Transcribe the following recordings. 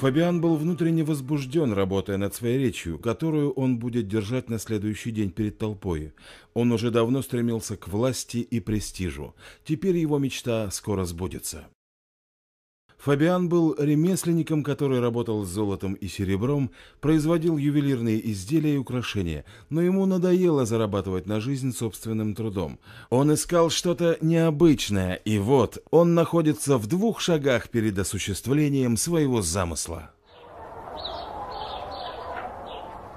Фабиан был внутренне возбужден, работая над своей речью, которую он будет держать на следующий день перед толпой. Он уже давно стремился к власти и престижу. Теперь его мечта скоро сбудется. Фабиан был ремесленником, который работал с золотом и серебром, производил ювелирные изделия и украшения, но ему надоело зарабатывать на жизнь собственным трудом. Он искал что-то необычное, и вот он находится в двух шагах перед осуществлением своего замысла.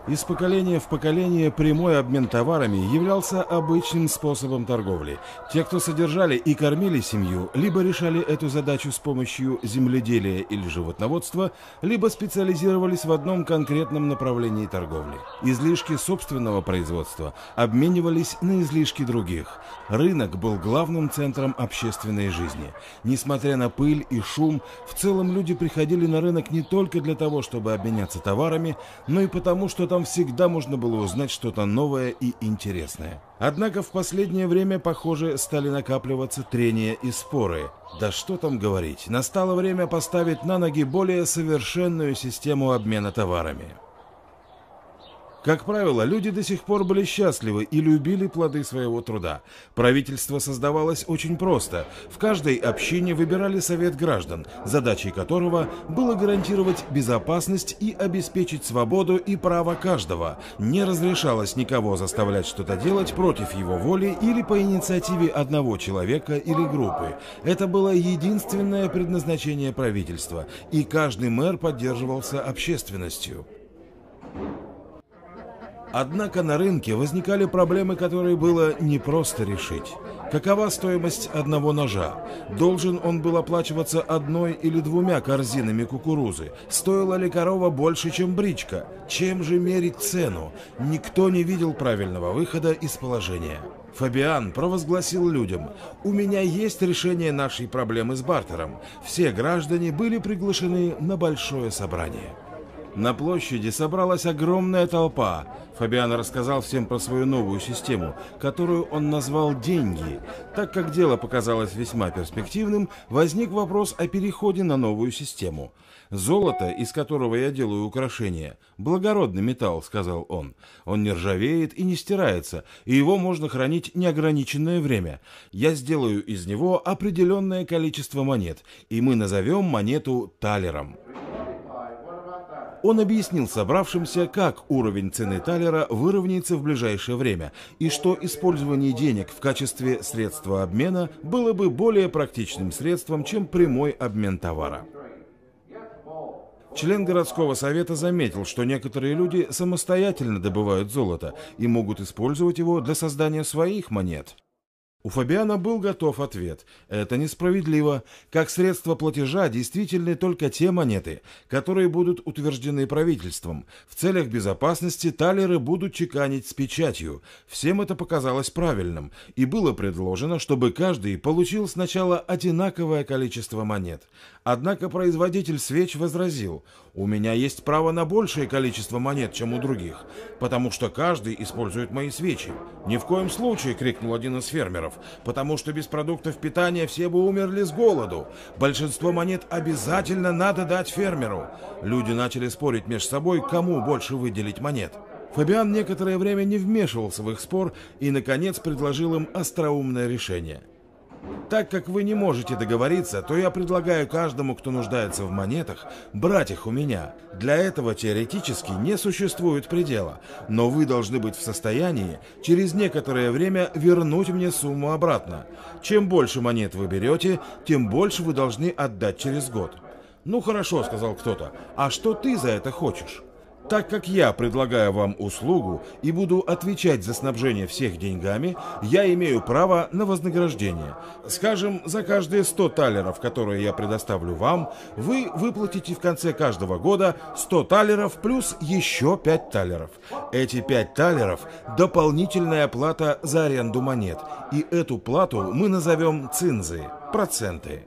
Из поколения в поколение прямой обмен товарами являлся обычным способом торговли. Те, кто содержали и кормили семью, либо решали эту задачу с помощью земледелия или животноводства, либо специализировались в одном конкретном направлении торговли. Излишки собственного производства обменивались на излишки других. Рынок был главным центром общественной жизни. Несмотря на пыль и шум, в целом люди приходили на рынок не только для того, чтобы обменяться товарами, но и потому, что там всегда можно было узнать что-то новое и интересное. Однако в последнее время, похоже, стали накапливаться трения и споры. Да что там говорить, настало время поставить на ноги более совершенную систему обмена товарами. Как правило, люди до сих пор были счастливы и любили плоды своего труда. Правительство создавалось очень просто. В каждой общине выбирали совет граждан, задачей которого было гарантировать безопасность и обеспечить свободу и право каждого. Не разрешалось никого заставлять что-то делать против его воли или по инициативе одного человека или группы. Это было единственное предназначение правительства, и каждый мэр поддерживался общественностью. Однако на рынке возникали проблемы, которые было непросто решить. Какова стоимость одного ножа? Должен он был оплачиваться одной или двумя корзинами кукурузы? Стоила ли корова больше, чем бричка? Чем же мерить цену? Никто не видел правильного выхода из положения. Фабиан провозгласил людям, «У меня есть решение нашей проблемы с бартером. Все граждане были приглашены на большое собрание». На площади собралась огромная толпа. Фабиан рассказал всем про свою новую систему, которую он назвал «деньги». Так как дело показалось весьма перспективным, возник вопрос о переходе на новую систему. «Золото, из которого я делаю украшения, благородный металл», — сказал он. «Он не ржавеет и не стирается, и его можно хранить неограниченное время. Я сделаю из него определенное количество монет, и мы назовем монету талером». Он объяснил собравшимся, как уровень цены талера выровняется в ближайшее время и что использование денег в качестве средства обмена было бы более практичным средством, чем прямой обмен товара. Член городского совета заметил, что некоторые люди самостоятельно добывают золото и могут использовать его для создания своих монет. У Фабиана был готов ответ. Это несправедливо. Как средство платежа действительны только те монеты, которые будут утверждены правительством. В целях безопасности талеры будут чеканить с печатью. Всем это показалось правильным. И было предложено, чтобы каждый получил сначала одинаковое количество монет. Однако производитель свеч возразил, «У меня есть право на большее количество монет, чем у других, потому что каждый использует мои свечи». «Ни в коем случае!» — крикнул один из фермеров, «потому что без продуктов питания все бы умерли с голоду. Большинство монет обязательно надо дать фермеру». Люди начали спорить между собой, кому больше выделить монет. Фабиан некоторое время не вмешивался в их спор и, наконец, предложил им остроумное решение — так как вы не можете договориться, то я предлагаю каждому, кто нуждается в монетах, брать их у меня. Для этого теоретически не существует предела, но вы должны быть в состоянии через некоторое время вернуть мне сумму обратно. Чем больше монет вы берете, тем больше вы должны отдать через год. «Ну хорошо», — сказал кто-то, — «а что ты за это хочешь?» так как я предлагаю вам услугу и буду отвечать за снабжение всех деньгами, я имею право на вознаграждение. Скажем, за каждые 100 талеров, которые я предоставлю вам, вы выплатите в конце каждого года 100 талеров плюс еще 5 талеров. Эти 5 талеров – дополнительная плата за аренду монет, и эту плату мы назовем цинзы – проценты.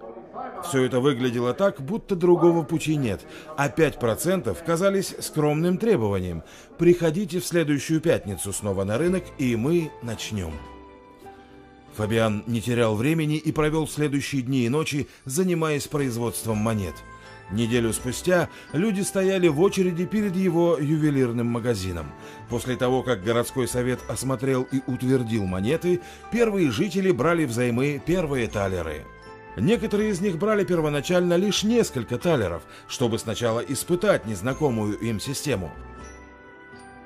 Все это выглядело так, будто другого пути нет, а 5% казались скромным требованием. Приходите в следующую пятницу снова на рынок, и мы начнем. Фабиан не терял времени и провел следующие дни и ночи, занимаясь производством монет. Неделю спустя люди стояли в очереди перед его ювелирным магазином. После того, как городской совет осмотрел и утвердил монеты, первые жители брали взаймы первые талеры – Некоторые из них брали первоначально лишь несколько талеров, чтобы сначала испытать незнакомую им систему.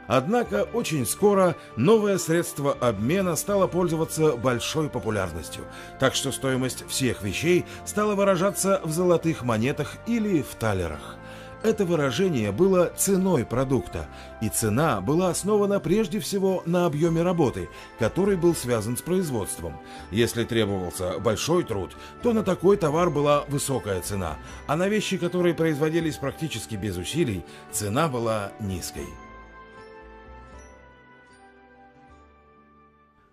Однако очень скоро новое средство обмена стало пользоваться большой популярностью, так что стоимость всех вещей стала выражаться в золотых монетах или в талерах. Это выражение было ценой продукта, и цена была основана прежде всего на объеме работы, который был связан с производством. Если требовался большой труд, то на такой товар была высокая цена, а на вещи, которые производились практически без усилий, цена была низкой.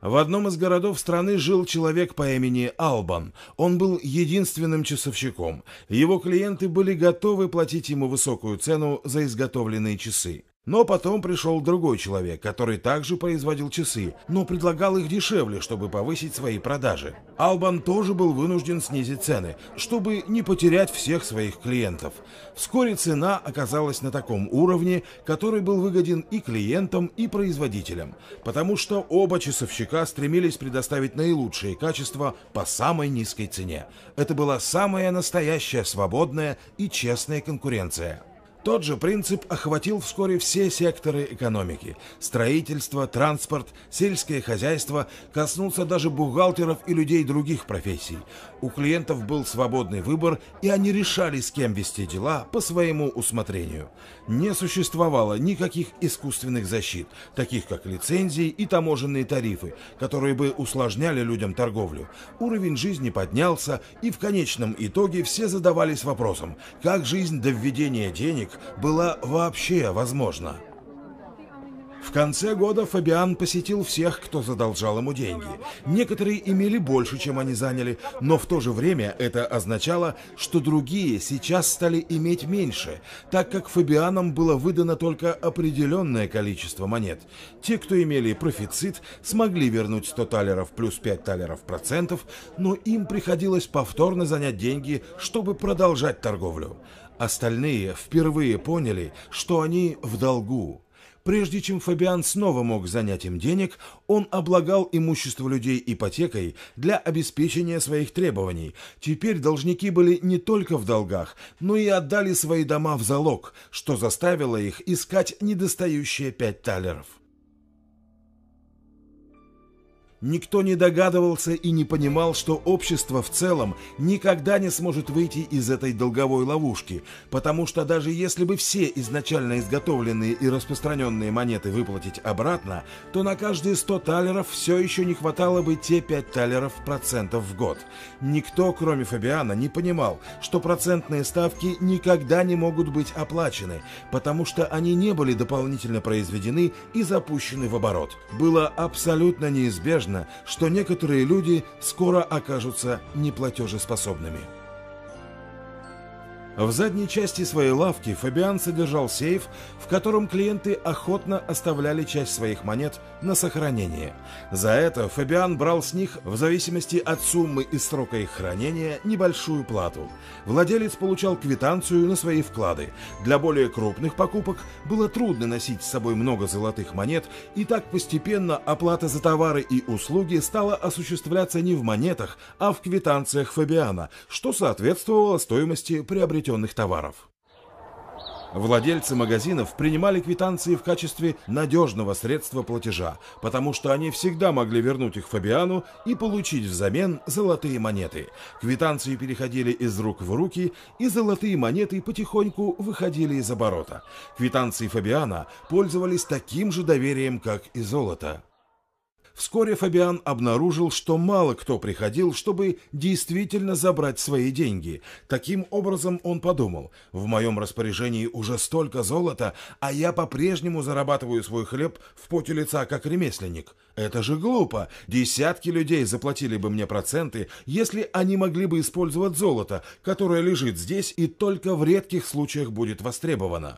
В одном из городов страны жил человек по имени Албан. Он был единственным часовщиком. Его клиенты были готовы платить ему высокую цену за изготовленные часы. Но потом пришел другой человек, который также производил часы, но предлагал их дешевле, чтобы повысить свои продажи. Албан тоже был вынужден снизить цены, чтобы не потерять всех своих клиентов. Вскоре цена оказалась на таком уровне, который был выгоден и клиентам, и производителям, потому что оба часовщика стремились предоставить наилучшие качества по самой низкой цене. Это была самая настоящая свободная и честная конкуренция. Тот же принцип охватил вскоре все секторы экономики. Строительство, транспорт, сельское хозяйство коснулся даже бухгалтеров и людей других профессий. У клиентов был свободный выбор, и они решали, с кем вести дела по своему усмотрению. Не существовало никаких искусственных защит, таких как лицензии и таможенные тарифы, которые бы усложняли людям торговлю. Уровень жизни поднялся, и в конечном итоге все задавались вопросом, как жизнь до введения денег была вообще возможна. В конце года Фабиан посетил всех, кто задолжал ему деньги. Некоторые имели больше, чем они заняли, но в то же время это означало, что другие сейчас стали иметь меньше, так как Фабианам было выдано только определенное количество монет. Те, кто имели профицит, смогли вернуть 100 талеров плюс 5 талеров процентов, но им приходилось повторно занять деньги, чтобы продолжать торговлю. Остальные впервые поняли, что они в долгу. Прежде чем Фабиан снова мог занять им денег, он облагал имущество людей ипотекой для обеспечения своих требований. Теперь должники были не только в долгах, но и отдали свои дома в залог, что заставило их искать недостающие пять талеров. Никто не догадывался и не понимал, что общество в целом никогда не сможет выйти из этой долговой ловушки, потому что даже если бы все изначально изготовленные и распространенные монеты выплатить обратно, то на каждые 100 талеров все еще не хватало бы те 5 талеров процентов в год. Никто, кроме Фабиана, не понимал, что процентные ставки никогда не могут быть оплачены, потому что они не были дополнительно произведены и запущены в оборот. Было абсолютно неизбежно, возможно, что некоторые люди скоро окажутся неплатежеспособными. В задней части своей лавки Фабиан содержал сейф, в котором клиенты охотно оставляли часть своих монет на сохранение. За это Фабиан брал с них, в зависимости от суммы и срока их хранения, небольшую плату. Владелец получал квитанцию на свои вклады. Для более крупных покупок было трудно носить с собой много золотых монет, и так постепенно оплата за товары и услуги стала осуществляться не в монетах, а в квитанциях Фабиана, что соответствовало стоимости приобретенных приобретенных товаров. Владельцы магазинов принимали квитанции в качестве надежного средства платежа, потому что они всегда могли вернуть их Фабиану и получить взамен золотые монеты. Квитанции переходили из рук в руки, и золотые монеты потихоньку выходили из оборота. Квитанции Фабиана пользовались таким же доверием, как и золото. Вскоре Фабиан обнаружил, что мало кто приходил, чтобы действительно забрать свои деньги. Таким образом он подумал, в моем распоряжении уже столько золота, а я по-прежнему зарабатываю свой хлеб в поте лица как ремесленник. Это же глупо. Десятки людей заплатили бы мне проценты, если они могли бы использовать золото, которое лежит здесь и только в редких случаях будет востребовано.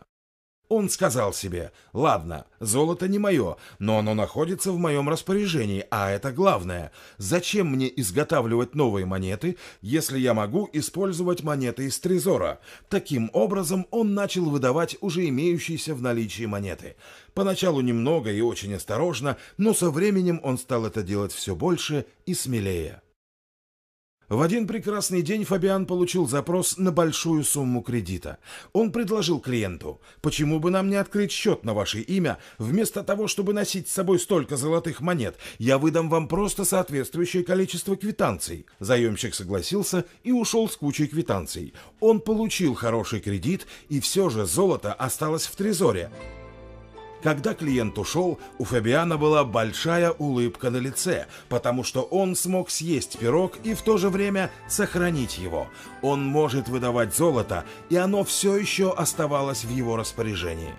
Он сказал себе, ладно, золото не мое, но оно находится в моем распоряжении, а это главное. Зачем мне изготавливать новые монеты, если я могу использовать монеты из Трезора? Таким образом, он начал выдавать уже имеющиеся в наличии монеты. Поначалу немного и очень осторожно, но со временем он стал это делать все больше и смелее. В один прекрасный день Фабиан получил запрос на большую сумму кредита. Он предложил клиенту, почему бы нам не открыть счет на ваше имя, вместо того, чтобы носить с собой столько золотых монет, я выдам вам просто соответствующее количество квитанций. Заемщик согласился и ушел с кучей квитанций. Он получил хороший кредит, и все же золото осталось в трезоре. Когда клиент ушел, у Фабиана была большая улыбка на лице, потому что он смог съесть пирог и в то же время сохранить его. Он может выдавать золото, и оно все еще оставалось в его распоряжении.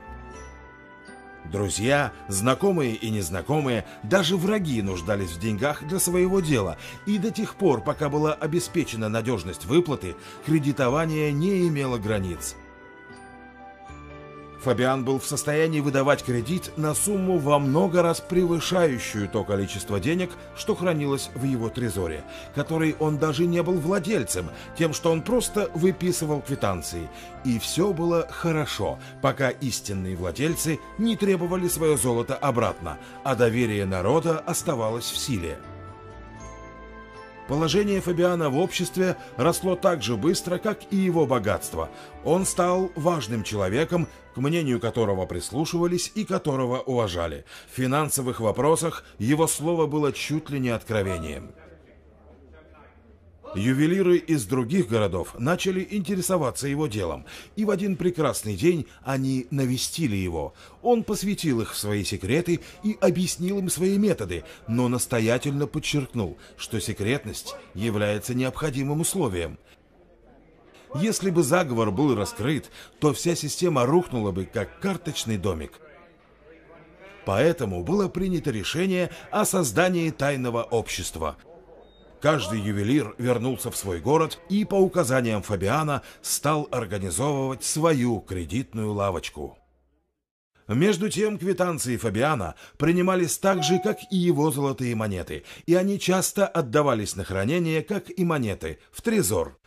Друзья, знакомые и незнакомые, даже враги нуждались в деньгах для своего дела, и до тех пор, пока была обеспечена надежность выплаты, кредитование не имело границ. Фабиан был в состоянии выдавать кредит на сумму во много раз превышающую то количество денег, что хранилось в его трезоре, который он даже не был владельцем, тем, что он просто выписывал квитанции. И все было хорошо, пока истинные владельцы не требовали свое золото обратно, а доверие народа оставалось в силе. Положение Фабиана в обществе росло так же быстро, как и его богатство. Он стал важным человеком, к мнению которого прислушивались и которого уважали. В финансовых вопросах его слово было чуть ли не откровением. Ювелиры из других городов начали интересоваться его делом, и в один прекрасный день они навестили его. Он посвятил их в свои секреты и объяснил им свои методы, но настоятельно подчеркнул, что секретность является необходимым условием. Если бы заговор был раскрыт, то вся система рухнула бы, как карточный домик. Поэтому было принято решение о создании тайного общества – Каждый ювелир вернулся в свой город и по указаниям Фабиана стал организовывать свою кредитную лавочку. Между тем квитанции Фабиана принимались так же, как и его золотые монеты, и они часто отдавались на хранение, как и монеты, в трезор.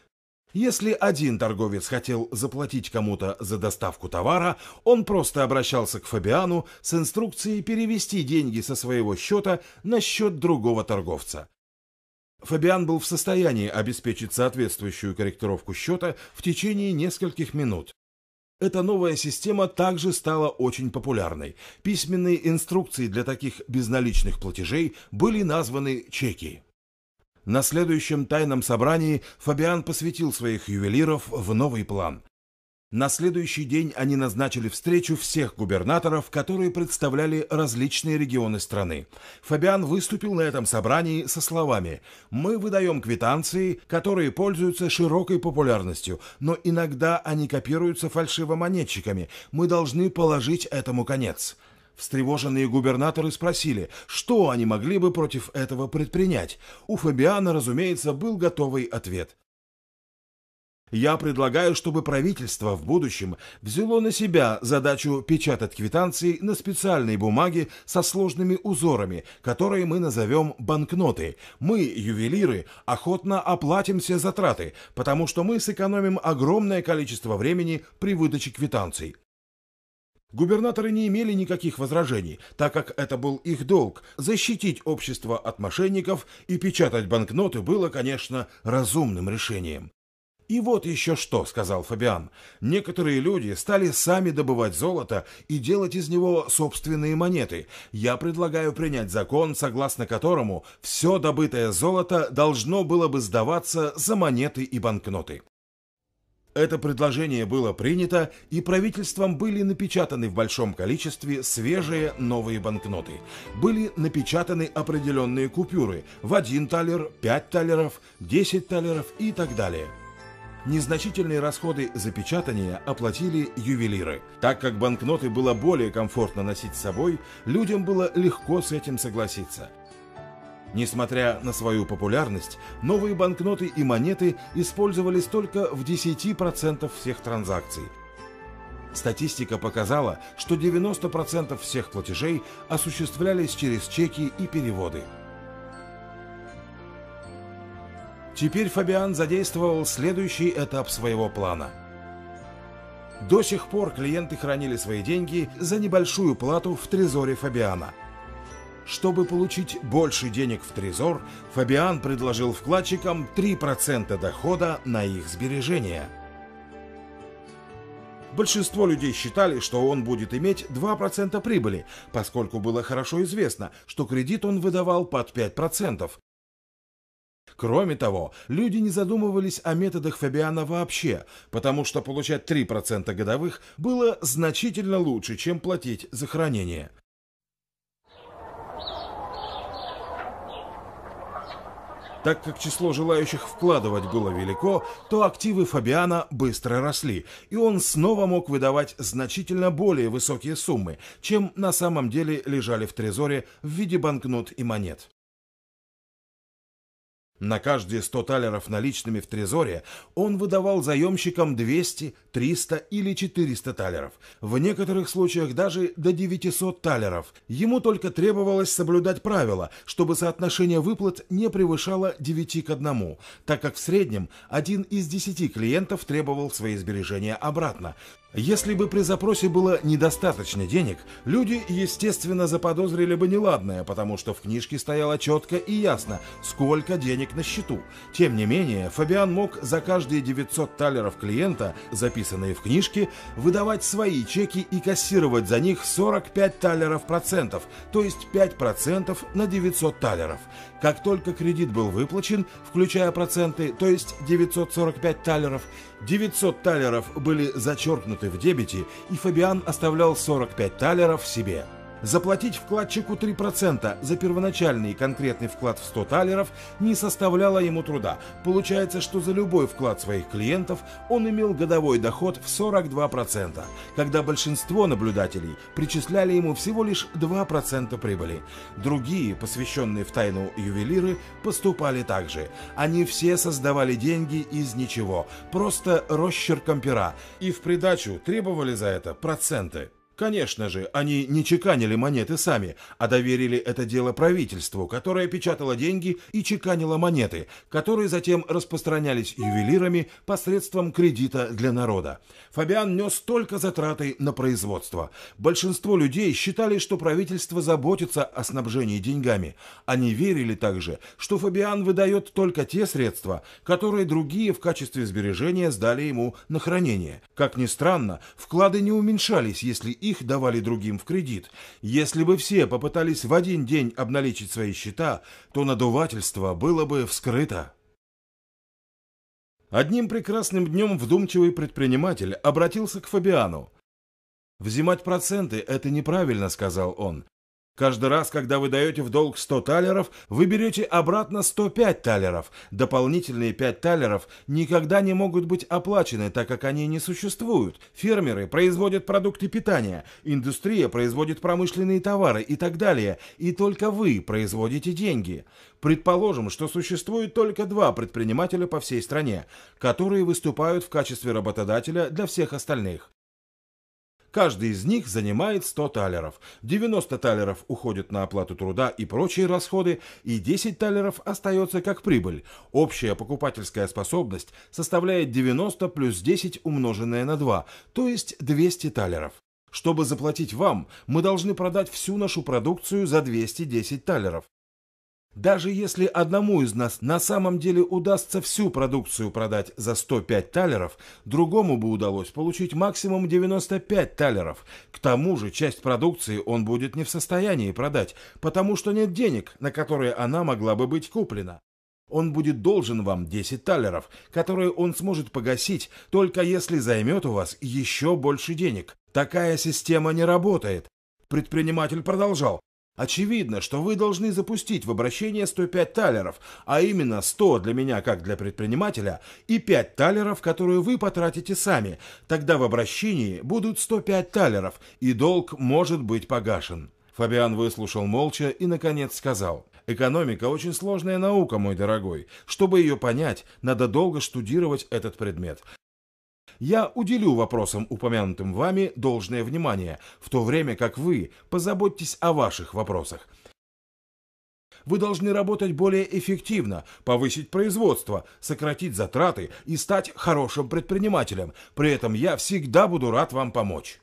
Если один торговец хотел заплатить кому-то за доставку товара, он просто обращался к Фабиану с инструкцией перевести деньги со своего счета на счет другого торговца. Фабиан был в состоянии обеспечить соответствующую корректировку счета в течение нескольких минут. Эта новая система также стала очень популярной. Письменные инструкции для таких безналичных платежей были названы чеки. На следующем тайном собрании Фабиан посвятил своих ювелиров в новый план. На следующий день они назначили встречу всех губернаторов, которые представляли различные регионы страны. Фабиан выступил на этом собрании со словами «Мы выдаем квитанции, которые пользуются широкой популярностью, но иногда они копируются фальшивомонетчиками. Мы должны положить этому конец». Встревоженные губернаторы спросили, что они могли бы против этого предпринять. У Фабиана, разумеется, был готовый ответ. Я предлагаю, чтобы правительство в будущем взяло на себя задачу печатать квитанции на специальной бумаге со сложными узорами, которые мы назовем банкноты. Мы, ювелиры, охотно оплатим все затраты, потому что мы сэкономим огромное количество времени при выдаче квитанций. Губернаторы не имели никаких возражений, так как это был их долг – защитить общество от мошенников, и печатать банкноты было, конечно, разумным решением. «И вот еще что», — сказал Фабиан. «Некоторые люди стали сами добывать золото и делать из него собственные монеты. Я предлагаю принять закон, согласно которому все добытое золото должно было бы сдаваться за монеты и банкноты». Это предложение было принято, и правительством были напечатаны в большом количестве свежие новые банкноты. Были напечатаны определенные купюры в 1 талер, 5 талеров, 10 талеров и так далее – Незначительные расходы запечатания оплатили ювелиры. Так как банкноты было более комфортно носить с собой, людям было легко с этим согласиться. Несмотря на свою популярность, новые банкноты и монеты использовались только в 10% всех транзакций. Статистика показала, что 90% всех платежей осуществлялись через чеки и переводы. Теперь Фабиан задействовал следующий этап своего плана. До сих пор клиенты хранили свои деньги за небольшую плату в трезоре Фабиана. Чтобы получить больше денег в трезор, Фабиан предложил вкладчикам 3% дохода на их сбережения. Большинство людей считали, что он будет иметь 2% прибыли, поскольку было хорошо известно, что кредит он выдавал под 5%, Кроме того, люди не задумывались о методах Фабиана вообще, потому что получать 3% годовых было значительно лучше, чем платить за хранение. Так как число желающих вкладывать было велико, то активы Фабиана быстро росли, и он снова мог выдавать значительно более высокие суммы, чем на самом деле лежали в трезоре в виде банкнот и монет. На каждые 100 талеров наличными в Трезоре он выдавал заемщикам 200, 300 или 400 талеров, в некоторых случаях даже до 900 талеров. Ему только требовалось соблюдать правило, чтобы соотношение выплат не превышало 9 к 1, так как в среднем один из 10 клиентов требовал свои сбережения обратно, если бы при запросе было недостаточно денег, люди, естественно, заподозрили бы неладное, потому что в книжке стояло четко и ясно, сколько денег на счету. Тем не менее, Фабиан мог за каждые 900 талеров клиента, записанные в книжке, выдавать свои чеки и кассировать за них 45 талеров процентов, то есть 5% на 900 талеров. Как только кредит был выплачен, включая проценты, то есть 945 талеров, 900 талеров были зачеркнуты в дебете, и Фабиан оставлял 45 талеров себе. Заплатить вкладчику 3% за первоначальный и конкретный вклад в 100 талеров не составляло ему труда. Получается, что за любой вклад своих клиентов он имел годовой доход в 42%, когда большинство наблюдателей причисляли ему всего лишь 2% прибыли. Другие, посвященные в тайну ювелиры, поступали так же. Они все создавали деньги из ничего, просто росчерком пера, и в придачу требовали за это проценты. Конечно же, они не чеканили монеты сами, а доверили это дело правительству, которое печатало деньги и чеканило монеты, которые затем распространялись ювелирами посредством кредита для народа. Фабиан нес только затраты на производство. Большинство людей считали, что правительство заботится о снабжении деньгами. Они верили также, что Фабиан выдает только те средства, которые другие в качестве сбережения сдали ему на хранение. Как ни странно, вклады не уменьшались, если их давали другим в кредит. Если бы все попытались в один день обналичить свои счета, то надувательство было бы вскрыто. Одним прекрасным днем вдумчивый предприниматель обратился к Фабиану. «Взимать проценты – это неправильно», – сказал он. Каждый раз, когда вы даете в долг 100 талеров, вы берете обратно 105 талеров. Дополнительные 5 талеров никогда не могут быть оплачены, так как они не существуют. Фермеры производят продукты питания, индустрия производит промышленные товары и так далее. И только вы производите деньги. Предположим, что существует только два предпринимателя по всей стране, которые выступают в качестве работодателя для всех остальных. Каждый из них занимает 100 талеров, 90 талеров уходит на оплату труда и прочие расходы, и 10 талеров остается как прибыль. Общая покупательская способность составляет 90 плюс 10 умноженное на 2, то есть 200 талеров. Чтобы заплатить вам, мы должны продать всю нашу продукцию за 210 талеров. Даже если одному из нас на самом деле удастся всю продукцию продать за 105 талеров, другому бы удалось получить максимум 95 талеров. К тому же часть продукции он будет не в состоянии продать, потому что нет денег, на которые она могла бы быть куплена. Он будет должен вам 10 талеров, которые он сможет погасить, только если займет у вас еще больше денег. Такая система не работает. Предприниматель продолжал. Очевидно, что вы должны запустить в обращение 105 талеров, а именно 100 для меня как для предпринимателя и 5 талеров, которые вы потратите сами. Тогда в обращении будут 105 талеров, и долг может быть погашен. Фабиан выслушал молча и, наконец, сказал. «Экономика – очень сложная наука, мой дорогой. Чтобы ее понять, надо долго студировать этот предмет. Я уделю вопросам, упомянутым вами, должное внимание, в то время как вы позаботьтесь о ваших вопросах. Вы должны работать более эффективно, повысить производство, сократить затраты и стать хорошим предпринимателем. При этом я всегда буду рад вам помочь.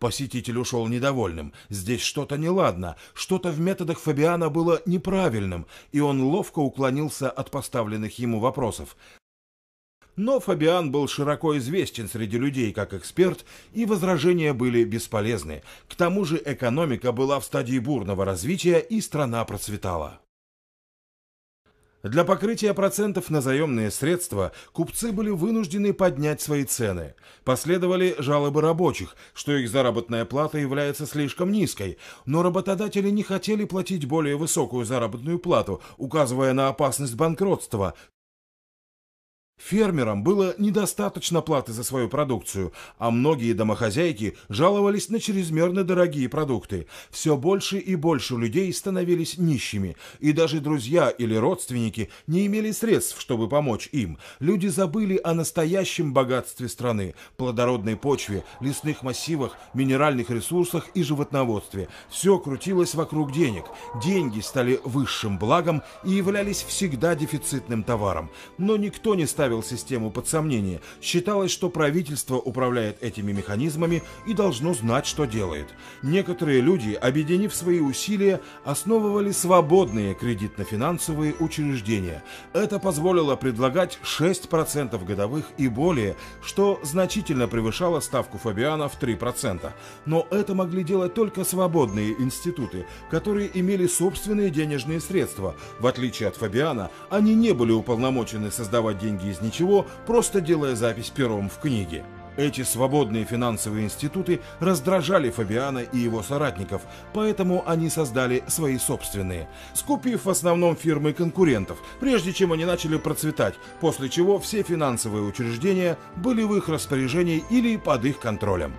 Посетитель ушел недовольным. Здесь что-то неладно, что-то в методах Фабиана было неправильным, и он ловко уклонился от поставленных ему вопросов но Фабиан был широко известен среди людей как эксперт, и возражения были бесполезны. К тому же экономика была в стадии бурного развития, и страна процветала. Для покрытия процентов на заемные средства купцы были вынуждены поднять свои цены. Последовали жалобы рабочих, что их заработная плата является слишком низкой, но работодатели не хотели платить более высокую заработную плату, указывая на опасность банкротства, Фермерам было недостаточно платы за свою продукцию, а многие домохозяйки жаловались на чрезмерно дорогие продукты. Все больше и больше людей становились нищими, и даже друзья или родственники не имели средств, чтобы помочь им. Люди забыли о настоящем богатстве страны, плодородной почве, лесных массивах, минеральных ресурсах и животноводстве. Все крутилось вокруг денег. Деньги стали высшим благом и являлись всегда дефицитным товаром. Но никто не ставил ставил систему под сомнение, считалось, что правительство управляет этими механизмами и должно знать, что делает. Некоторые люди, объединив свои усилия, основывали свободные кредитно-финансовые учреждения. Это позволило предлагать 6% годовых и более, что значительно превышало ставку Фабиана в 3%. Но это могли делать только свободные институты, которые имели собственные денежные средства. В отличие от Фабиана, они не были уполномочены создавать деньги из без ничего, просто делая запись первым в книге. Эти свободные финансовые институты раздражали Фабиана и его соратников, поэтому они создали свои собственные, скупив в основном фирмы конкурентов, прежде чем они начали процветать, после чего все финансовые учреждения были в их распоряжении или под их контролем.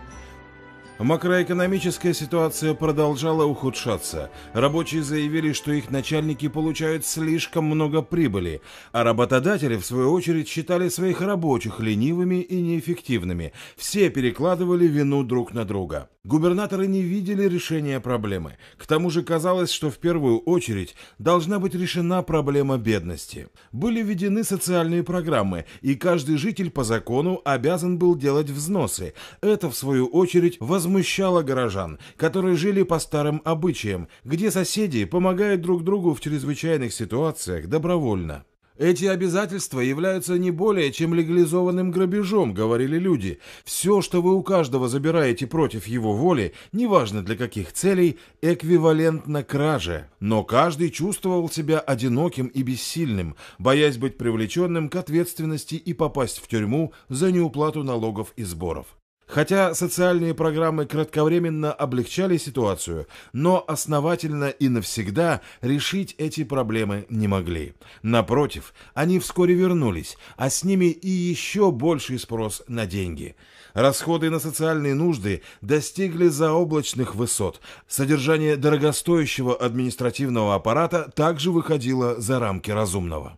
Макроэкономическая ситуация продолжала ухудшаться. Рабочие заявили, что их начальники получают слишком много прибыли, а работодатели, в свою очередь, считали своих рабочих ленивыми и неэффективными. Все перекладывали вину друг на друга. Губернаторы не видели решения проблемы. К тому же казалось, что в первую очередь должна быть решена проблема бедности. Были введены социальные программы, и каждый житель по закону обязан был делать взносы. Это, в свою очередь, возмущало горожан, которые жили по старым обычаям, где соседи помогают друг другу в чрезвычайных ситуациях добровольно. Эти обязательства являются не более чем легализованным грабежом, говорили люди. Все, что вы у каждого забираете против его воли, неважно для каких целей, эквивалентно краже. Но каждый чувствовал себя одиноким и бессильным, боясь быть привлеченным к ответственности и попасть в тюрьму за неуплату налогов и сборов. Хотя социальные программы кратковременно облегчали ситуацию, но основательно и навсегда решить эти проблемы не могли. Напротив, они вскоре вернулись, а с ними и еще больший спрос на деньги. Расходы на социальные нужды достигли заоблачных высот. Содержание дорогостоящего административного аппарата также выходило за рамки разумного.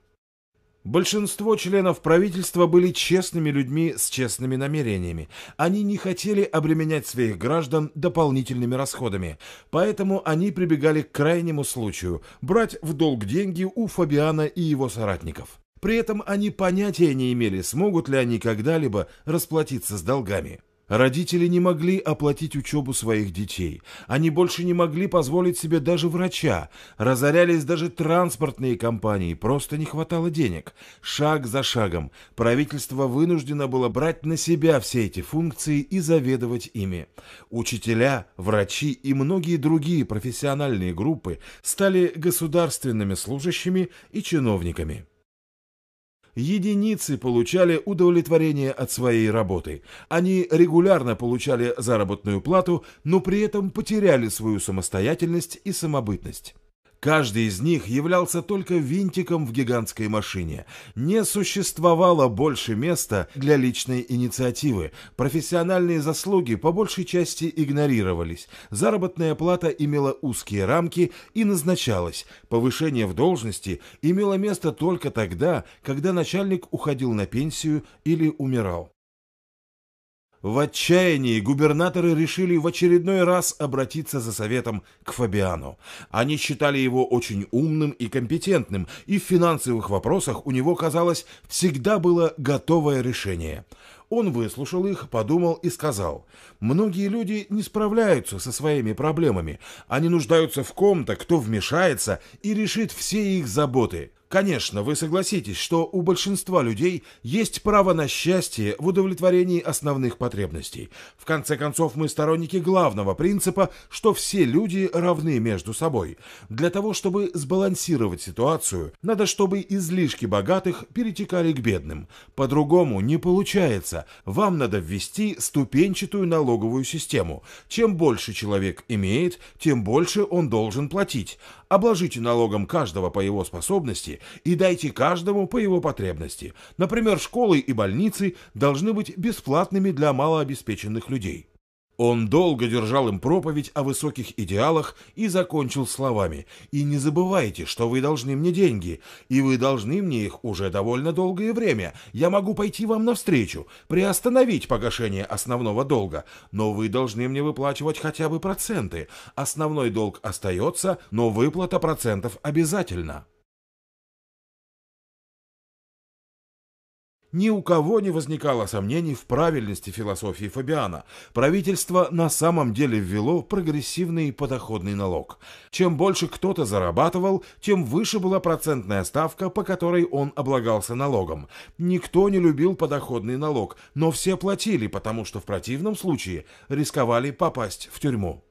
Большинство членов правительства были честными людьми с честными намерениями. Они не хотели обременять своих граждан дополнительными расходами, поэтому они прибегали к крайнему случаю – брать в долг деньги у Фабиана и его соратников. При этом они понятия не имели, смогут ли они когда-либо расплатиться с долгами. Родители не могли оплатить учебу своих детей. Они больше не могли позволить себе даже врача. Разорялись даже транспортные компании, просто не хватало денег. Шаг за шагом правительство вынуждено было брать на себя все эти функции и заведовать ими. Учителя, врачи и многие другие профессиональные группы стали государственными служащими и чиновниками единицы получали удовлетворение от своей работы. Они регулярно получали заработную плату, но при этом потеряли свою самостоятельность и самобытность. Каждый из них являлся только винтиком в гигантской машине. Не существовало больше места для личной инициативы. Профессиональные заслуги по большей части игнорировались. Заработная плата имела узкие рамки и назначалась. Повышение в должности имело место только тогда, когда начальник уходил на пенсию или умирал. В отчаянии губернаторы решили в очередной раз обратиться за советом к Фабиану. Они считали его очень умным и компетентным, и в финансовых вопросах у него, казалось, всегда было готовое решение. Он выслушал их, подумал и сказал, «Многие люди не справляются со своими проблемами. Они нуждаются в ком-то, кто вмешается и решит все их заботы. Конечно, вы согласитесь, что у большинства людей есть право на счастье в удовлетворении основных потребностей. В конце концов, мы сторонники главного принципа, что все люди равны между собой. Для того, чтобы сбалансировать ситуацию, надо, чтобы излишки богатых перетекали к бедным. По-другому не получается. Вам надо ввести ступенчатую налоговую систему. Чем больше человек имеет, тем больше он должен платить. Обложите налогом каждого по его способности, и дайте каждому по его потребности. Например, школы и больницы должны быть бесплатными для малообеспеченных людей. Он долго держал им проповедь о высоких идеалах и закончил словами «И не забывайте, что вы должны мне деньги, и вы должны мне их уже довольно долгое время. Я могу пойти вам навстречу, приостановить погашение основного долга, но вы должны мне выплачивать хотя бы проценты. Основной долг остается, но выплата процентов обязательно». Ни у кого не возникало сомнений в правильности философии Фабиана. Правительство на самом деле ввело прогрессивный подоходный налог. Чем больше кто-то зарабатывал, тем выше была процентная ставка, по которой он облагался налогом. Никто не любил подоходный налог, но все платили, потому что в противном случае рисковали попасть в тюрьму.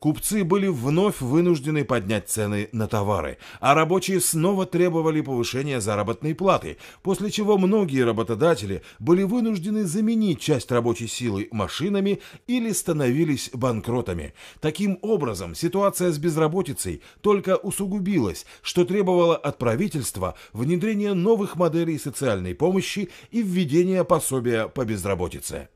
Купцы были вновь вынуждены поднять цены на товары, а рабочие снова требовали повышения заработной платы, после чего многие работодатели были вынуждены заменить часть рабочей силы машинами или становились банкротами. Таким образом, ситуация с безработицей только усугубилась, что требовало от правительства внедрения новых моделей социальной помощи и введения пособия по безработице.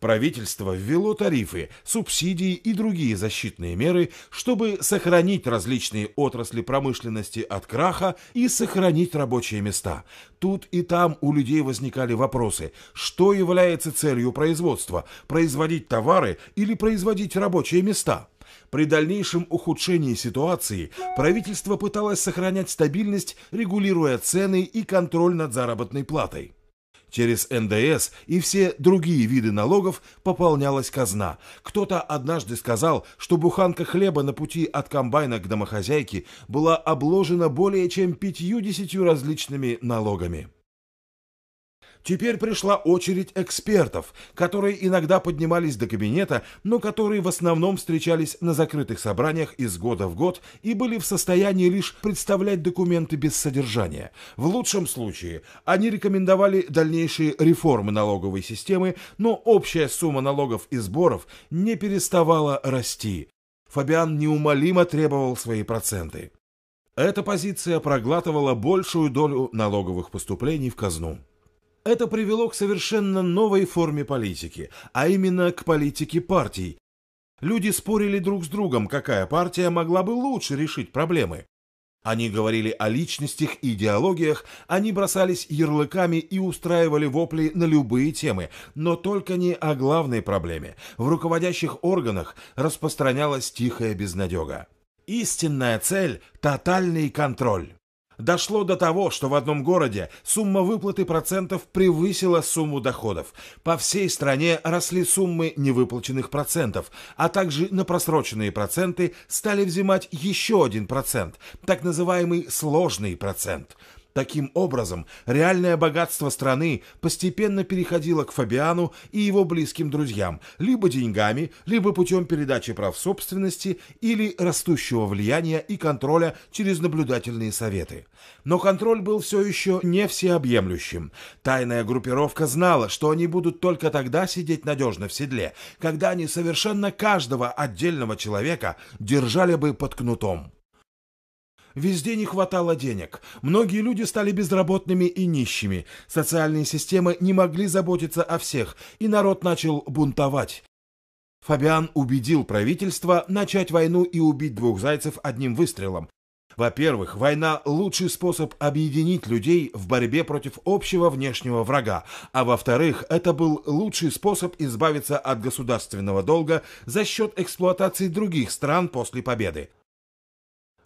Правительство ввело тарифы, субсидии и другие защитные меры, чтобы сохранить различные отрасли промышленности от краха и сохранить рабочие места. Тут и там у людей возникали вопросы, что является целью производства – производить товары или производить рабочие места – при дальнейшем ухудшении ситуации правительство пыталось сохранять стабильность, регулируя цены и контроль над заработной платой. Через НДС и все другие виды налогов пополнялась казна. Кто-то однажды сказал, что буханка хлеба на пути от комбайна к домохозяйке была обложена более чем 50 различными налогами. Теперь пришла очередь экспертов, которые иногда поднимались до кабинета, но которые в основном встречались на закрытых собраниях из года в год и были в состоянии лишь представлять документы без содержания. В лучшем случае они рекомендовали дальнейшие реформы налоговой системы, но общая сумма налогов и сборов не переставала расти. Фабиан неумолимо требовал свои проценты. Эта позиция проглатывала большую долю налоговых поступлений в казну. Это привело к совершенно новой форме политики, а именно к политике партий. Люди спорили друг с другом, какая партия могла бы лучше решить проблемы. Они говорили о личностях и идеологиях, они бросались ярлыками и устраивали вопли на любые темы, но только не о главной проблеме. В руководящих органах распространялась тихая безнадега. Истинная цель – тотальный контроль. Дошло до того, что в одном городе сумма выплаты процентов превысила сумму доходов. По всей стране росли суммы невыплаченных процентов, а также на просроченные проценты стали взимать еще один процент, так называемый сложный процент – Таким образом, реальное богатство страны постепенно переходило к Фабиану и его близким друзьям, либо деньгами, либо путем передачи прав собственности или растущего влияния и контроля через наблюдательные советы. Но контроль был все еще не всеобъемлющим. Тайная группировка знала, что они будут только тогда сидеть надежно в седле, когда они совершенно каждого отдельного человека держали бы под кнутом. Везде не хватало денег. Многие люди стали безработными и нищими. Социальные системы не могли заботиться о всех, и народ начал бунтовать. Фабиан убедил правительство начать войну и убить двух зайцев одним выстрелом. Во-первых, война – лучший способ объединить людей в борьбе против общего внешнего врага, а во-вторых, это был лучший способ избавиться от государственного долга за счет эксплуатации других стран после победы.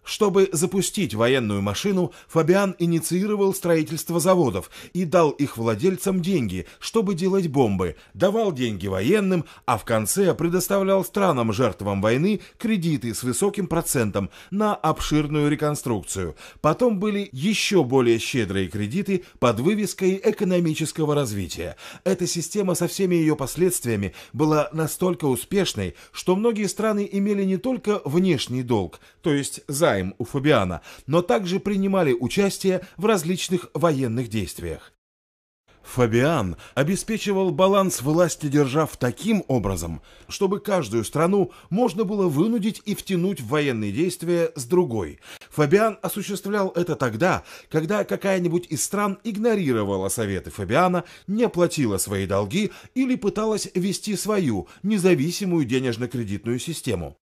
Чтобы запустить военную машину, Фабиан инициировал строительство заводов и дал их владельцам деньги, чтобы делать бомбы, давал деньги военным, а в конце предоставлял странам жертвам войны кредиты с высоким процентом на обширную реконструкцию. Потом были еще более щедрые кредиты под вывеской экономического развития. Эта система со всеми ее последствиями была настолько успешной, что многие страны имели не только внешний долг, то есть займ, Гайм у Фабиана, но также принимали участие в различных военных действиях. Фабиан обеспечивал баланс власти держав таким образом, чтобы каждую страну можно было вынудить и втянуть в военные действия с другой. Фабиан осуществлял это тогда, когда какая-нибудь из стран игнорировала советы Фабиана, не платила свои долги или пыталась вести свою независимую денежно-кредитную систему.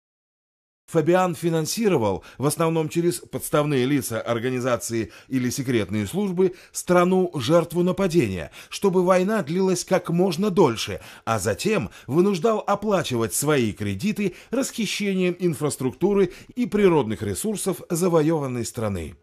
Фабиан финансировал, в основном через подставные лица организации или секретные службы, страну жертву нападения, чтобы война длилась как можно дольше, а затем вынуждал оплачивать свои кредиты расхищением инфраструктуры и природных ресурсов завоеванной страны.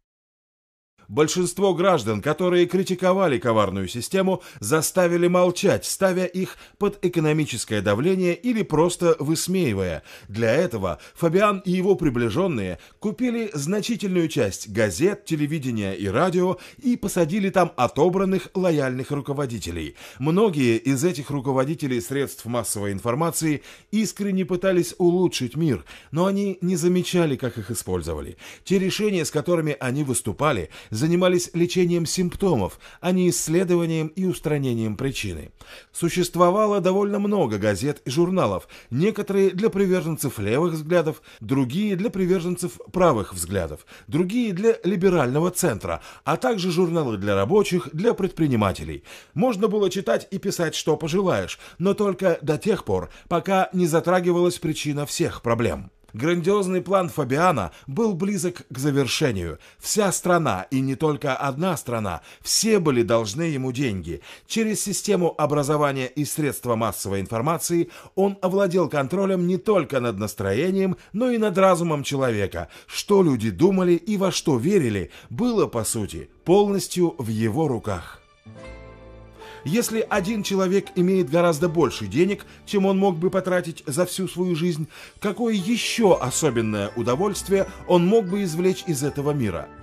Большинство граждан, которые критиковали коварную систему, заставили молчать, ставя их под экономическое давление или просто высмеивая. Для этого Фабиан и его приближенные купили значительную часть газет, телевидения и радио и посадили там отобранных лояльных руководителей. Многие из этих руководителей средств массовой информации искренне пытались улучшить мир, но они не замечали, как их использовали. Те решения, с которыми они выступали, занимались лечением симптомов, а не исследованием и устранением причины. Существовало довольно много газет и журналов, некоторые для приверженцев левых взглядов, другие для приверженцев правых взглядов, другие для либерального центра, а также журналы для рабочих, для предпринимателей. Можно было читать и писать, что пожелаешь, но только до тех пор, пока не затрагивалась причина всех проблем. Грандиозный план Фабиана был близок к завершению. Вся страна, и не только одна страна, все были должны ему деньги. Через систему образования и средства массовой информации он овладел контролем не только над настроением, но и над разумом человека. Что люди думали и во что верили, было, по сути, полностью в его руках. Thank you если один человек имеет гораздо больше денег, чем он мог бы потратить за всю свою жизнь, какое еще особенное удовольствие он мог бы извлечь из этого мира –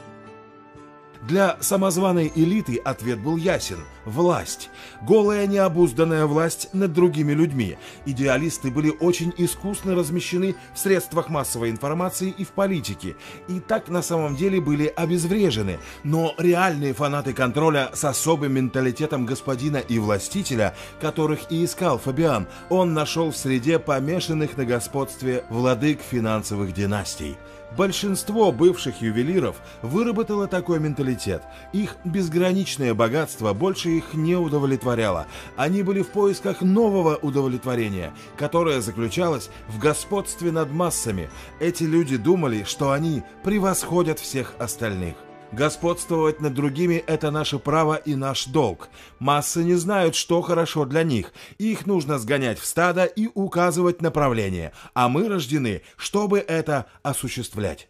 для самозваной элиты ответ был ясен – власть. Голая необузданная власть над другими людьми. Идеалисты были очень искусно размещены в средствах массовой информации и в политике, и так на самом деле были обезврежены. Но реальные фанаты контроля с особым менталитетом господина и властителя, которых и искал Фабиан, он нашел в среде помешанных на господстве владык финансовых династий. Большинство бывших ювелиров выработало такой менталитет. Их безграничное богатство больше их не удовлетворяло. Они были в поисках нового удовлетворения, которое заключалось в господстве над массами. Эти люди думали, что они превосходят всех остальных. Господствовать над другими – это наше право и наш долг. Массы не знают, что хорошо для них. Их нужно сгонять в стадо и указывать направление. А мы рождены, чтобы это осуществлять.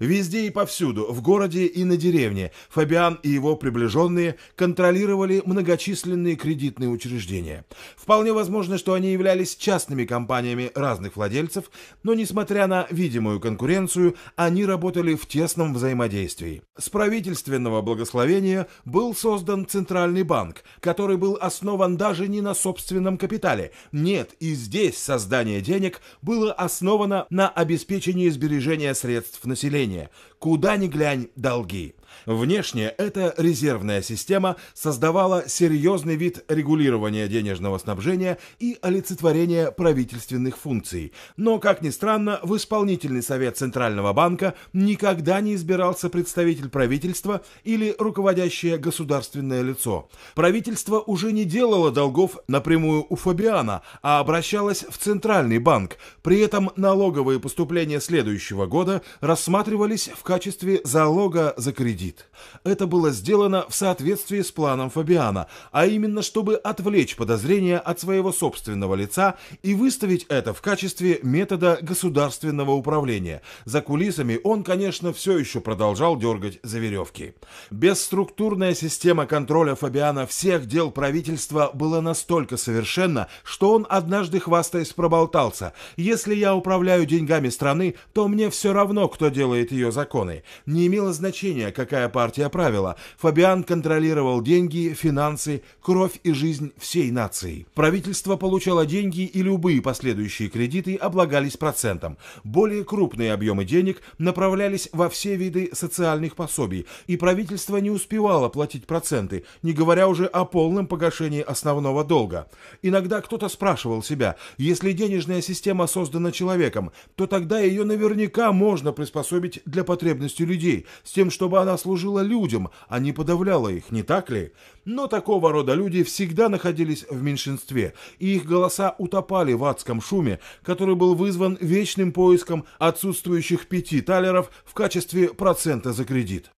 Везде и повсюду, в городе и на деревне, Фабиан и его приближенные контролировали многочисленные кредитные учреждения. Вполне возможно, что они являлись частными компаниями разных владельцев, но, несмотря на видимую конкуренцию, они работали в тесном взаимодействии. С правительственного благословения был создан Центральный банк, который был основан даже не на собственном капитале. Нет, и здесь создание денег было основано на обеспечении сбережения средств населения населения. Куда ни глянь, долги. Внешне эта резервная система создавала серьезный вид регулирования денежного снабжения и олицетворения правительственных функций. Но, как ни странно, в исполнительный совет Центрального банка никогда не избирался представитель правительства или руководящее государственное лицо. Правительство уже не делало долгов напрямую у Фабиана, а обращалось в Центральный банк. При этом налоговые поступления следующего года рассматривались в качестве залога за кредит кредит. Это было сделано в соответствии с планом Фабиана, а именно чтобы отвлечь подозрения от своего собственного лица и выставить это в качестве метода государственного управления. За кулисами он, конечно, все еще продолжал дергать за веревки. Бесструктурная система контроля Фабиана всех дел правительства была настолько совершенна, что он однажды хвастаясь проболтался. «Если я управляю деньгами страны, то мне все равно, кто делает ее законы. Не имело значения, как такая партия правила, Фабиан контролировал деньги, финансы, кровь и жизнь всей нации. Правительство получало деньги и любые последующие кредиты облагались процентом. Более крупные объемы денег направлялись во все виды социальных пособий, и правительство не успевало платить проценты, не говоря уже о полном погашении основного долга. Иногда кто-то спрашивал себя, если денежная система создана человеком, то тогда ее наверняка можно приспособить для потребностей людей, с тем, чтобы она служила людям, а не подавляла их, не так ли? Но такого рода люди всегда находились в меньшинстве, и их голоса утопали в адском шуме, который был вызван вечным поиском отсутствующих пяти талеров в качестве процента за кредит.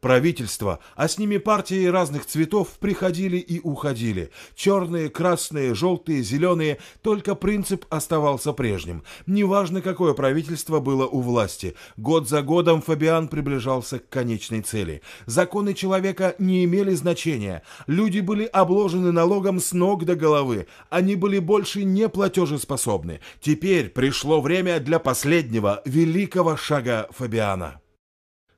Правительства, а с ними партии разных цветов приходили и уходили. Черные, красные, желтые, зеленые, только принцип оставался прежним. Неважно, какое правительство было у власти. Год за годом Фабиан приближался к конечной цели. Законы человека не имели значения. Люди были обложены налогом с ног до головы. Они были больше не платежеспособны. Теперь пришло время для последнего великого шага Фабиана.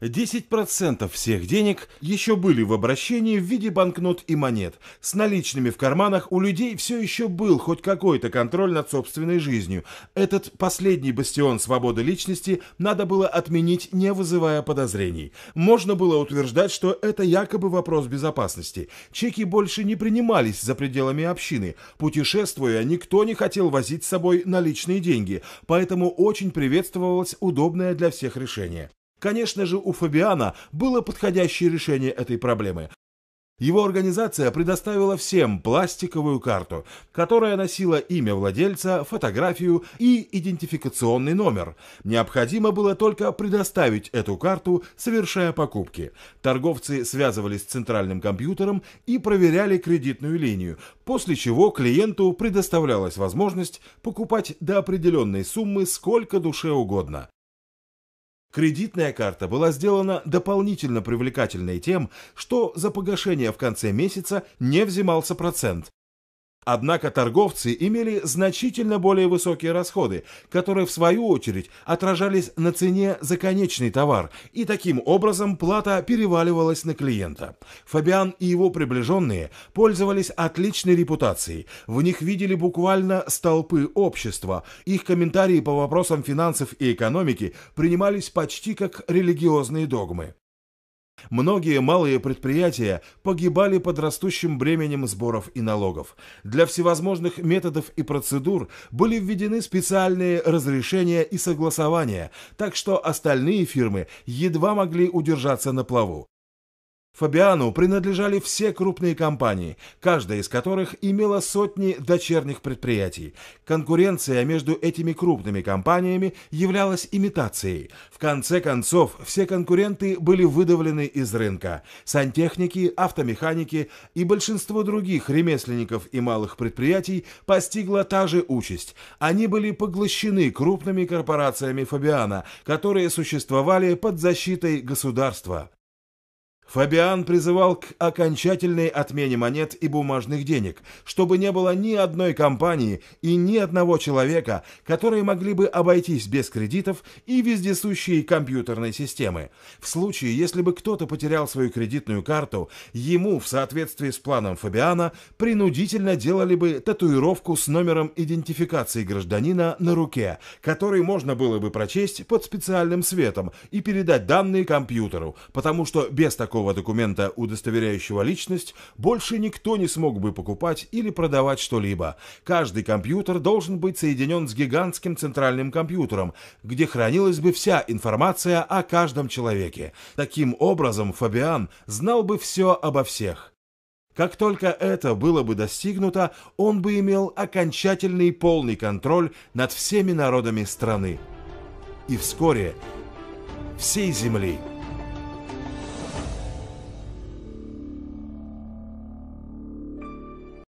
10% всех денег еще были в обращении в виде банкнот и монет. С наличными в карманах у людей все еще был хоть какой-то контроль над собственной жизнью. Этот последний бастион свободы личности надо было отменить, не вызывая подозрений. Можно было утверждать, что это якобы вопрос безопасности. Чеки больше не принимались за пределами общины. Путешествуя, никто не хотел возить с собой наличные деньги, поэтому очень приветствовалось удобное для всех решение. Конечно же, у Фабиана было подходящее решение этой проблемы. Его организация предоставила всем пластиковую карту, которая носила имя владельца, фотографию и идентификационный номер. Необходимо было только предоставить эту карту, совершая покупки. Торговцы связывались с центральным компьютером и проверяли кредитную линию, после чего клиенту предоставлялась возможность покупать до определенной суммы сколько душе угодно. Кредитная карта была сделана дополнительно привлекательной тем, что за погашение в конце месяца не взимался процент, Однако торговцы имели значительно более высокие расходы, которые в свою очередь отражались на цене за конечный товар, и таким образом плата переваливалась на клиента. Фабиан и его приближенные пользовались отличной репутацией, в них видели буквально столпы общества, их комментарии по вопросам финансов и экономики принимались почти как религиозные догмы. Многие малые предприятия погибали под растущим бременем сборов и налогов. Для всевозможных методов и процедур были введены специальные разрешения и согласования, так что остальные фирмы едва могли удержаться на плаву. Фабиану принадлежали все крупные компании, каждая из которых имела сотни дочерних предприятий. Конкуренция между этими крупными компаниями являлась имитацией. В конце концов, все конкуренты были выдавлены из рынка. Сантехники, автомеханики и большинство других ремесленников и малых предприятий постигла та же участь. Они были поглощены крупными корпорациями Фабиана, которые существовали под защитой государства. Фабиан призывал к окончательной отмене монет и бумажных денег, чтобы не было ни одной компании и ни одного человека, которые могли бы обойтись без кредитов и вездесущей компьютерной системы. В случае, если бы кто-то потерял свою кредитную карту, ему, в соответствии с планом Фабиана, принудительно делали бы татуировку с номером идентификации гражданина на руке, который можно было бы прочесть под специальным светом и передать данные компьютеру, потому что без такого любого документа, удостоверяющего личность, больше никто не смог бы покупать или продавать что-либо. Каждый компьютер должен быть соединен с гигантским центральным компьютером, где хранилась бы вся информация о каждом человеке. Таким образом, Фабиан знал бы все обо всех. Как только это было бы достигнуто, он бы имел окончательный полный контроль над всеми народами страны. И вскоре всей земли.